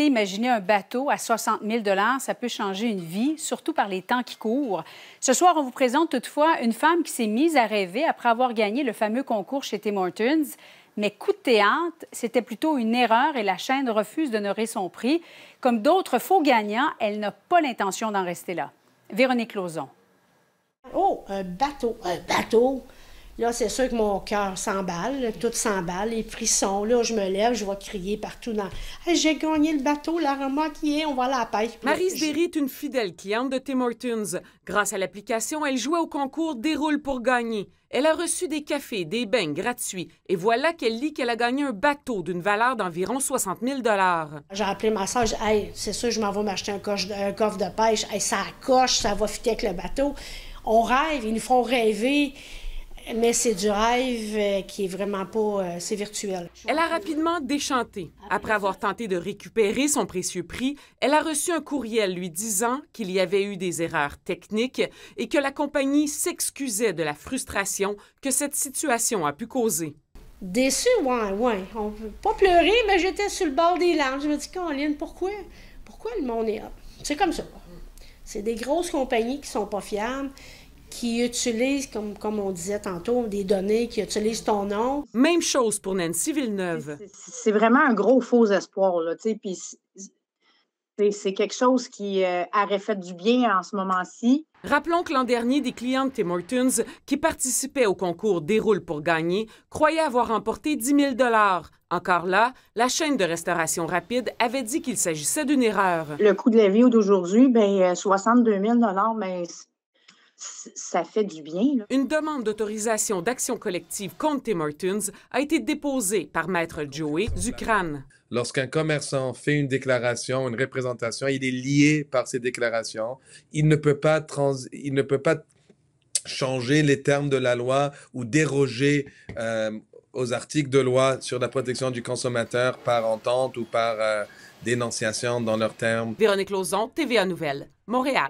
imaginez un bateau à 60 000 ça peut changer une vie, surtout par les temps qui courent. Ce soir, on vous présente toutefois une femme qui s'est mise à rêver après avoir gagné le fameux concours chez Tim Hortons. Mais coup de théâtre, c'était plutôt une erreur et la chaîne refuse d'honorer son prix. Comme d'autres faux gagnants, elle n'a pas l'intention d'en rester là. Véronique Lauzon. Oh, un bateau, un bateau! Là, c'est sûr que mon cœur s'emballe, tout s'emballe, les frissons. Là, je me lève, je vais crier partout dans J'ai gagné le bateau, la moi qui est, on va à la pêche. Marie Berry est une fidèle cliente de Tim Hortons. Grâce à l'application, elle jouait au concours Déroule pour gagner. Elle a reçu des cafés, des bains gratuits. Et voilà qu'elle lit qu'elle a gagné un bateau d'une valeur d'environ 60 000 J'ai appelé ma sage. Hey, c'est sûr, je m'en vais m'acheter un, un, coffre de pêche. Hey, ça coche, ça va fitter avec le bateau. On rêve, ils nous font rêver mais c'est du rêve euh, qui est vraiment pas. Euh, c'est virtuel. Elle a rapidement déchanté. Après avoir tenté de récupérer son précieux prix, elle a reçu un courriel lui disant qu'il y avait eu des erreurs techniques et que la compagnie s'excusait de la frustration que cette situation a pu causer. Déçue, ouais, ouais. On veut pas pleurer, mais j'étais sur le bord des larmes. Je me dis, Caroline, pourquoi, pourquoi le monde est C'est comme ça. C'est des grosses compagnies qui sont pas fiables, qui utilise comme, comme on disait tantôt, des données, qui utilisent ton nom. Même chose pour Nancy Villeneuve. C'est vraiment un gros faux espoir, là, tu sais, puis c'est quelque chose qui euh, aurait fait du bien en ce moment-ci. Rappelons que l'an dernier, des clients de Tim Hortons qui participaient au concours Déroule pour gagner croyaient avoir remporté 10 000 Encore là, la chaîne de restauration rapide avait dit qu'il s'agissait d'une erreur. Le coût de la vie d'aujourd'hui, ben 62 euh, 000 ben, ça fait du bien. Une demande d'autorisation d'action collective contre Tim Hortons a été déposée par Maître Joey Ducrane. Lorsqu'un commerçant fait une déclaration, une représentation, il est lié par ces déclarations. Il ne peut pas, il ne peut pas changer les termes de la loi ou déroger euh, aux articles de loi sur la protection du consommateur par entente ou par euh, dénonciation dans leurs termes. Véronique Lauzon, TVA Nouvelle, Montréal.